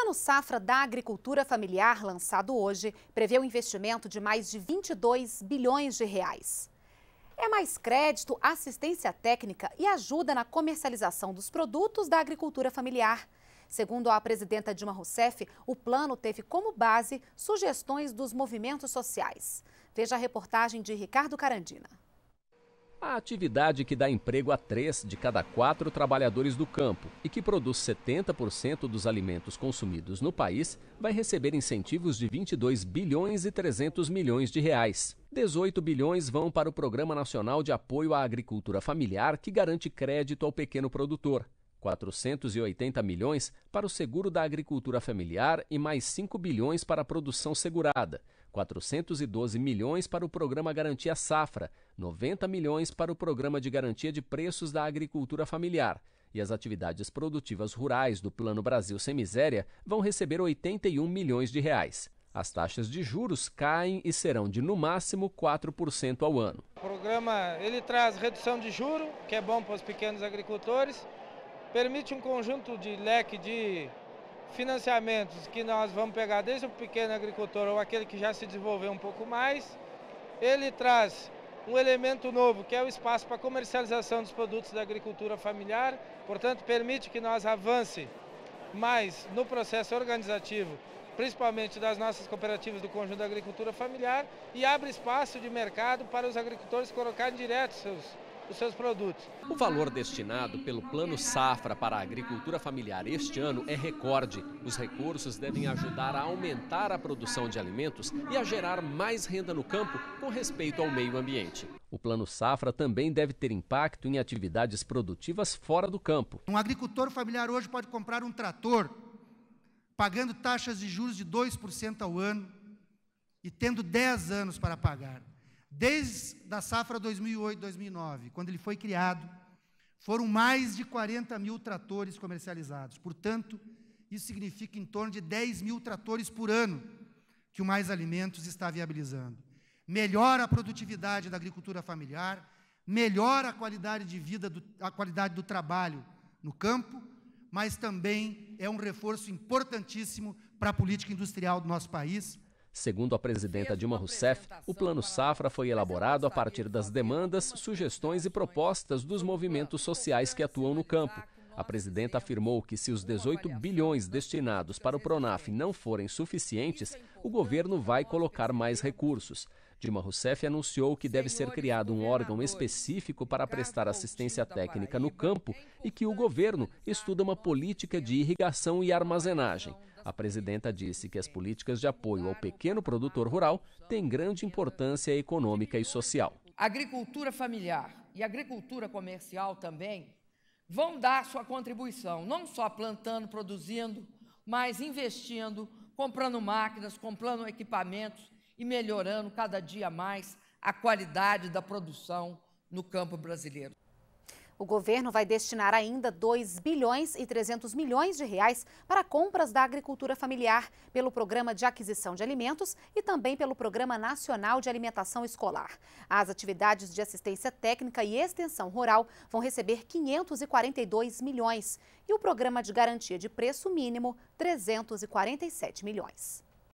Plano Safra da Agricultura Familiar, lançado hoje, prevê um investimento de mais de 22 bilhões de reais. É mais crédito, assistência técnica e ajuda na comercialização dos produtos da agricultura familiar. Segundo a presidenta Dilma Rousseff, o plano teve como base sugestões dos movimentos sociais. Veja a reportagem de Ricardo Carandina. A atividade que dá emprego a três de cada quatro trabalhadores do campo e que produz 70% dos alimentos consumidos no país vai receber incentivos de 22 bilhões e 300 milhões de reais. 18 bilhões vão para o Programa Nacional de Apoio à Agricultura Familiar, que garante crédito ao pequeno produtor. 480 milhões para o seguro da agricultura familiar e mais 5 bilhões para a produção segurada. 412 milhões para o Programa Garantia Safra, 90 milhões para o Programa de Garantia de Preços da Agricultura Familiar. E as atividades produtivas rurais do Plano Brasil Sem Miséria vão receber 81 milhões de reais. As taxas de juros caem e serão de no máximo 4% ao ano. O programa ele traz redução de juro, que é bom para os pequenos agricultores, permite um conjunto de leque de financiamentos que nós vamos pegar desde o pequeno agricultor ou aquele que já se desenvolveu um pouco mais. Ele traz um elemento novo, que é o espaço para comercialização dos produtos da agricultura familiar, portanto, permite que nós avance mais no processo organizativo, principalmente das nossas cooperativas do conjunto da agricultura familiar, e abre espaço de mercado para os agricultores colocarem direto seus os seus produtos. O valor destinado pelo Plano Safra para a agricultura familiar este ano é recorde. Os recursos devem ajudar a aumentar a produção de alimentos e a gerar mais renda no campo com respeito ao meio ambiente. O Plano Safra também deve ter impacto em atividades produtivas fora do campo. Um agricultor familiar hoje pode comprar um trator pagando taxas de juros de 2% ao ano e tendo 10 anos para pagar. Desde a safra 2008-2009, quando ele foi criado, foram mais de 40 mil tratores comercializados. Portanto, isso significa em torno de 10 mil tratores por ano que o Mais Alimentos está viabilizando. Melhora a produtividade da agricultura familiar, melhora a qualidade de vida, do, a qualidade do trabalho no campo, mas também é um reforço importantíssimo para a política industrial do nosso país Segundo a presidenta Dilma Rousseff, o Plano Safra foi elaborado a partir das demandas, sugestões e propostas dos movimentos sociais que atuam no campo. A presidenta afirmou que se os 18 bilhões destinados para o Pronaf não forem suficientes, o governo vai colocar mais recursos. Dilma Rousseff anunciou que deve ser criado um órgão específico para prestar assistência técnica no campo e que o governo estuda uma política de irrigação e armazenagem. A presidenta disse que as políticas de apoio ao pequeno produtor rural têm grande importância econômica e social. A agricultura familiar e agricultura comercial também vão dar sua contribuição, não só plantando, produzindo, mas investindo, comprando máquinas, comprando equipamentos e melhorando cada dia mais a qualidade da produção no campo brasileiro. O governo vai destinar ainda 2 bilhões e 300 milhões de reais para compras da agricultura familiar, pelo Programa de Aquisição de Alimentos e também pelo Programa Nacional de Alimentação Escolar. As atividades de assistência técnica e extensão rural vão receber 542 milhões e o Programa de Garantia de Preço Mínimo, 347 milhões.